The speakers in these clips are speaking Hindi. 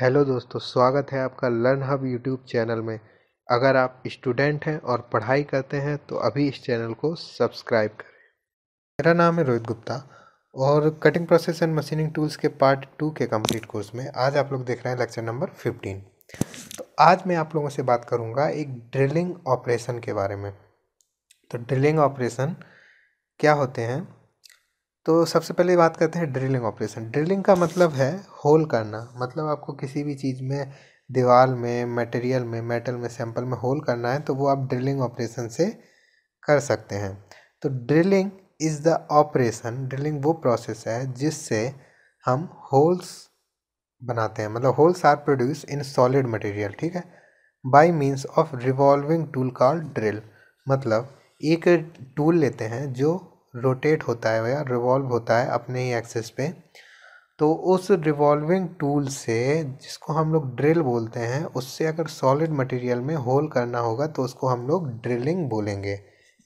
हेलो दोस्तों स्वागत है आपका लर्न हब यूट्यूब चैनल में अगर आप स्टूडेंट हैं और पढ़ाई करते हैं तो अभी इस चैनल को सब्सक्राइब करें मेरा नाम है रोहित गुप्ता और cutting process and machining tools के पार्ट टू के कंप्लीट कोर्स में आज आप लोग देख रहे हैं लेक्चर नंबर फिफ्टीन तो आज मैं आप लोगों से बात करूँगा एक ड्रिलिंग ऑपरेशन के बारे में तो ड्रिलिंग ऑपरेशन क्या होते हैं तो सबसे पहले बात करते हैं ड्रिलिंग ऑपरेशन ड्रिलिंग का मतलब है होल करना मतलब आपको किसी भी चीज़ में दीवार में मटेरियल में मेटल में सैंपल में होल करना है तो वो आप ड्रिलिंग ऑपरेशन से कर सकते हैं तो drilling is the operation drilling वो प्रोसेस है जिससे हम होल्स बनाते हैं मतलब holes are produce in solid material ठीक है by means of revolving tool called drill मतलब एक टूल लेते हैं जो रोटेट होता है या रिवॉल्व होता है अपने ही एक्सेस पे तो उस रिवॉल्विंग टूल से जिसको हम लोग ड्रिल बोलते हैं उससे अगर सॉलिड मटेरियल में होल करना होगा तो उसको हम लोग ड्रिलिंग बोलेंगे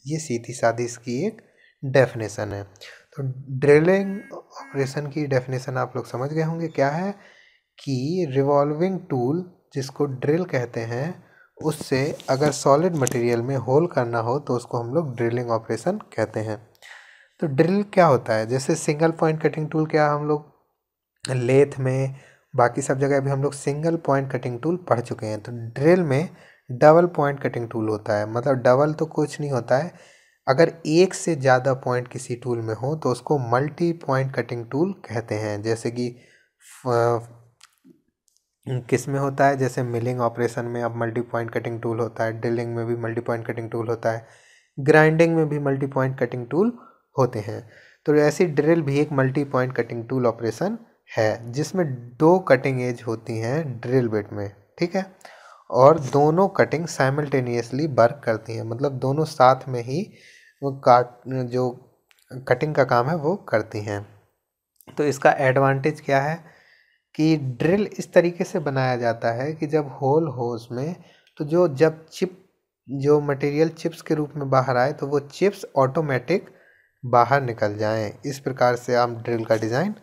ये सीधी साधी इसकी एक डेफिनेशन है तो ड्रिलिंग ऑपरेशन की डेफिनेशन आप लोग समझ गए होंगे क्या है कि रिवॉल्विंग टूल जिसको ड्रिल कहते हैं उससे अगर सॉलिड मटेरियल में होल करना हो तो उसको हम लोग ड्रिलिंग ऑपरेशन कहते हैं तो ड्रिल क्या होता है जैसे सिंगल पॉइंट कटिंग टूल क्या हम लोग लेथ में बाकी सब जगह भी हम लोग सिंगल पॉइंट कटिंग टूल पढ़ चुके हैं तो ड्रिल में डबल पॉइंट कटिंग टूल होता है मतलब डबल तो कुछ नहीं होता है अगर एक से ज़्यादा पॉइंट किसी टूल में हो तो उसको मल्टी पॉइंट कटिंग टूल कहते हैं जैसे कि किस में होता है जैसे मिलिंग ऑपरेशन में अब मल्टी पॉइंट कटिंग टूल होता है ड्रिलिंग में भी मल्टी पॉइंट कटिंग टूल होता है ग्राइंडिंग में भी मल्टी पॉइंट कटिंग टूल होते हैं तो ऐसी ड्रिल भी एक multi point cutting tool operation है जिसमें दो कटिंग एज होती हैं ड्रिल बिट में ठीक है और दोनों कटिंग साइमल्टेनियसली वर्क करती हैं मतलब दोनों साथ में ही वो काट जो कटिंग का काम है वो करती हैं तो इसका एडवांटेज क्या है कि ड्रिल इस तरीके से बनाया जाता है कि जब होल होस में तो जो जब चिप जो मटेरियल चिप्स के रूप में बाहर आए तो वो चिप्स ऑटोमेटिक बाहर निकल जाएं इस प्रकार से आप ड्रिल का डिज़ाइन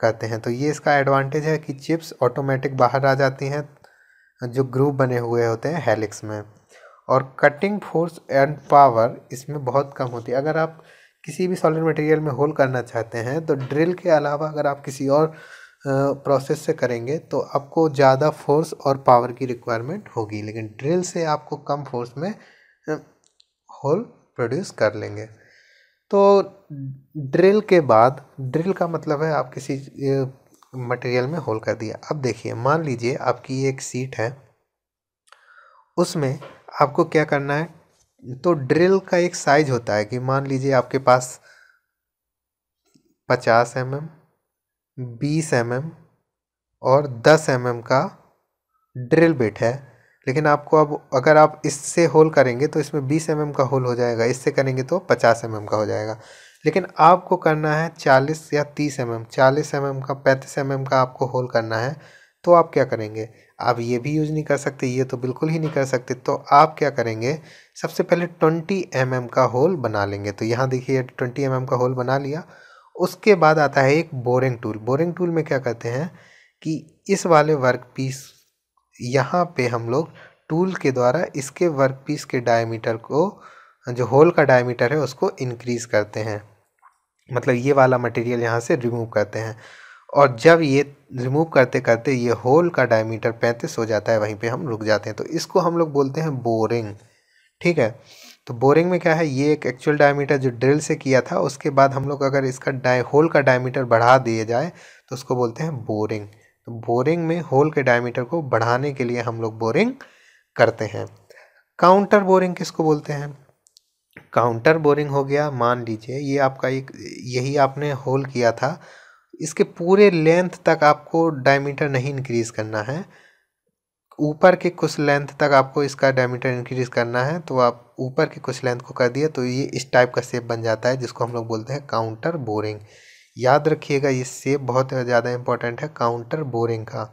करते हैं तो ये इसका एडवांटेज है कि चिप्स ऑटोमेटिक बाहर आ जाती हैं जो ग्रूप बने हुए होते हैं हेलिक्स में और कटिंग फोर्स एंड पावर इसमें बहुत कम होती है अगर आप किसी भी सॉलिड मटेरियल में होल करना चाहते हैं तो ड्रिल के अलावा अगर आप किसी और प्रोसेस से करेंगे तो आपको ज़्यादा फोर्स और पावर की रिक्वायरमेंट होगी लेकिन ड्रिल से आपको कम फोर्स में होल प्रोड्यूस कर लेंगे तो ड्रिल के बाद ड्रिल का मतलब है आप किसी मटेरियल में होल कर दिया अब देखिए मान लीजिए आपकी एक सीट है उसमें आपको क्या करना है तो ड्रिल का एक साइज होता है कि मान लीजिए आपके पास पचास एम mm, एम बीस एम mm एम और दस एम mm एम का ड्रिल बिट है लेकिन आपको अब अगर आप इससे होल करेंगे तो इसमें 20 एम का होल हो जाएगा इससे करेंगे तो 50 एम का हो जाएगा लेकिन आपको करना है 40 या 30 एम एम चालीस एम का 35 एम का आपको होल करना है तो आप क्या करेंगे आप ये भी यूज़ नहीं कर सकते ये तो बिल्कुल ही नहीं कर सकते तो आप क्या करेंगे सबसे पहले 20 एम का होल बना लेंगे तो यहाँ देखिए 20 एम का होल बना लिया उसके बाद आता है एक बोरिंग टूल बोरिंग टूल में क्या करते हैं कि इस वाले वर्क पीस यहाँ पे हम लोग टूल के द्वारा इसके वर्क पीस के डायमीटर को जो होल का डायमीटर है उसको इंक्रीज़ करते हैं मतलब ये वाला मटेरियल यहाँ से रिमूव करते हैं और जब ये रिमूव करते करते ये होल का डायमीटर पैंतीस हो जाता है वहीं पे हम रुक जाते हैं तो इसको हम लोग बोलते हैं बोरिंग ठीक है तो बोरिंग में क्या है ये एक एक्चुअल डायमीटर जो ड्रिल से किया था उसके बाद हम लोग अगर इसका डाय होल का डायमीटर बढ़ा दिए जाए तो उसको बोलते हैं बोरिंग तो बोरिंग में होल के डायमीटर को बढ़ाने के लिए हम लोग बोरिंग करते हैं काउंटर बोरिंग किसको बोलते हैं काउंटर बोरिंग हो गया मान लीजिए ये आपका एक यही आपने होल किया था इसके पूरे लेंथ तक आपको डायमीटर नहीं इंक्रीज़ करना है ऊपर के कुछ लेंथ तक आपको इसका डायमीटर इंक्रीज़ करना है तो आप ऊपर के कुछ लेंथ को कर दिए तो ये इस टाइप का शेप बन जाता है जिसको हम लोग बोलते हैं काउंटर बोरिंग याद रखिएगा ये सेब बहुत ज़्यादा इंपॉर्टेंट है काउंटर बोरिंग का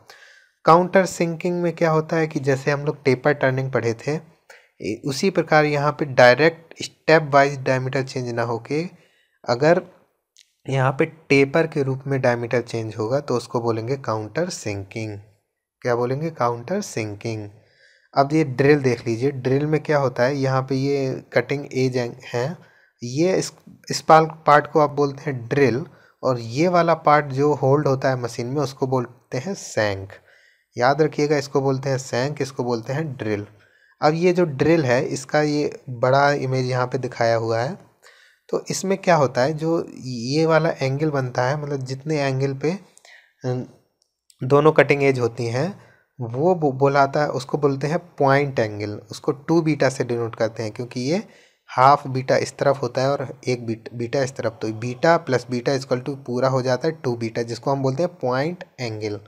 काउंटर सिंकिंग में क्या होता है कि जैसे हम लोग टेपर टर्निंग पढ़े थे उसी प्रकार यहाँ पे direct step wise diameter change ना होके अगर यहाँ पे टेपर के रूप में डायमीटर चेंज होगा तो उसको बोलेंगे काउंटर सिंकिंग क्या बोलेंगे काउंटर सिंकिंग अब ये ड्रिल देख लीजिए ड्रिल में क्या होता है यहाँ पे ये कटिंग एज है ये इस इस पार्ट को आप बोलते हैं ड्रिल और ये वाला पार्ट जो होल्ड होता है मशीन में उसको बोलते हैं सैंक याद रखिएगा इसको बोलते हैं सैंक इसको बोलते हैं ड्रिल अब ये जो ड्रिल है इसका ये बड़ा इमेज यहाँ पे दिखाया हुआ है तो इसमें क्या होता है जो ये वाला एंगल बनता है मतलब जितने एंगल पे दोनों कटिंग एज होती हैं वो बोलाता है उसको बोलते हैं पॉइंट एंगल उसको टू बीटा से डिनोट करते हैं क्योंकि ये हाफ बीटा इस तरफ होता है और एक बीट बीटा इस तरफ तो beta plus beta equal to पूरा हो जाता है टू बीटा जिसको हम बोलते हैं पॉइंट एंगल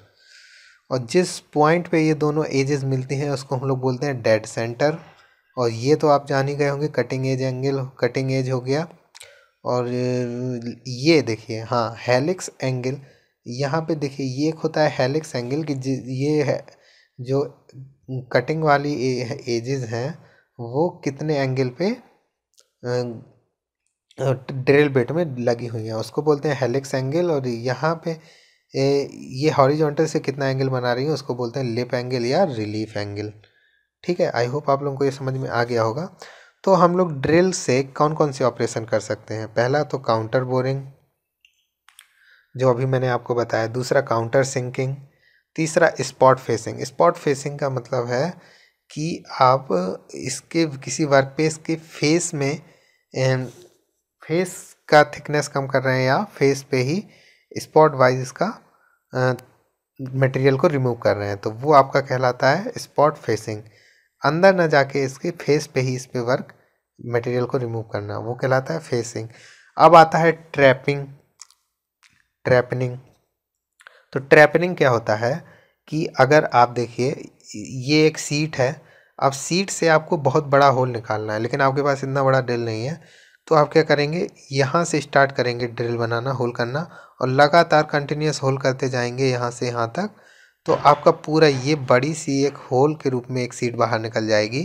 और जिस पॉइंट पे ये दोनों एजेस मिलती हैं उसको हम लोग बोलते हैं डेड सेंटर और ये तो आप जान ही गए होंगे cutting edge angle cutting edge हो गया और ये देखिए हाँ हेलिक्स एंगल यहाँ पे देखिए ये एक होता है हेलिक्स एंगल कि ये है जो कटिंग वाली एजेस हैं वो कितने एंगल पे ड्रिल बेट में लगी हुई हैं उसको बोलते हैं हेलिक्स एंगल और यहाँ पे ये हॉरिजॉन्टल से कितना एंगल बना रही है उसको बोलते हैं लिप एंगल या रिलीफ एंगल ठीक है आई होप आप लोगों को ये समझ में आ गया होगा तो हम लोग ड्रिल से कौन कौन से ऑपरेशन कर सकते हैं पहला तो काउंटर बोरिंग जो अभी मैंने आपको बताया दूसरा काउंटर सिंकिंग तीसरा स्पॉट फेसिंग स्पॉट फेसिंग का मतलब है कि आप इसके किसी वर्क पेस के फेस में फेस का थिकनेस कम कर रहे हैं या फेस पे ही स्पॉट वाइज इसका मटेरियल को रिमूव कर रहे हैं तो वो आपका कहलाता है स्पॉट फेसिंग अंदर ना जाके इसके फेस पे ही इस पर वर्क मटेरियल को रिमूव करना वो कहलाता है फेसिंग अब आता है ट्रैपिंग ट्रैपनिंग तो ट्रैपनिंग क्या होता है कि अगर आप देखिए ये एक सीट है अब सीट से आपको बहुत बड़ा होल निकालना है लेकिन आपके पास इतना बड़ा ड्रिल नहीं है तो आप क्या करेंगे यहाँ से स्टार्ट करेंगे ड्रिल बनाना होल करना और लगातार कंटिन्यूस होल करते जाएंगे यहाँ से यहाँ तक तो आपका पूरा ये बड़ी सी एक होल के रूप में एक सीट बाहर निकल जाएगी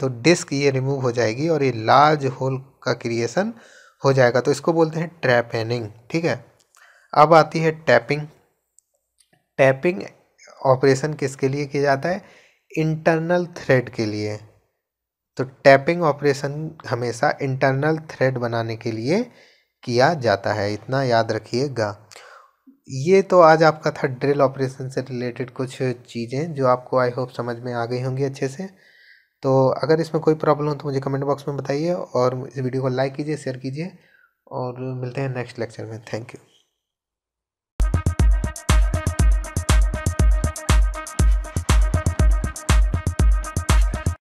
तो डिस्क ये रिमूव हो जाएगी और ये लार्ज होल का क्रिएशन हो जाएगा तो इसको बोलते हैं ट्रैपेनिंग ठीक है अब आती है टैपिंग टैपिंग ऑपरेशन किसके लिए किया जाता है इंटरनल थ्रेड के लिए तो टैपिंग ऑपरेशन हमेशा इंटरनल थ्रेड बनाने के लिए किया जाता है इतना याद रखिएगा ये तो आज आपका था ड्रिल ऑपरेशन से रिलेटेड कुछ चीज़ें जो आपको आई होप समझ में आ गई होंगी अच्छे से तो अगर इसमें कोई प्रॉब्लम हो तो मुझे कमेंट बॉक्स में बताइए और इस वीडियो को लाइक कीजिए शेयर कीजिए और मिलते हैं नेक्स्ट लेक्चर में थैंक यू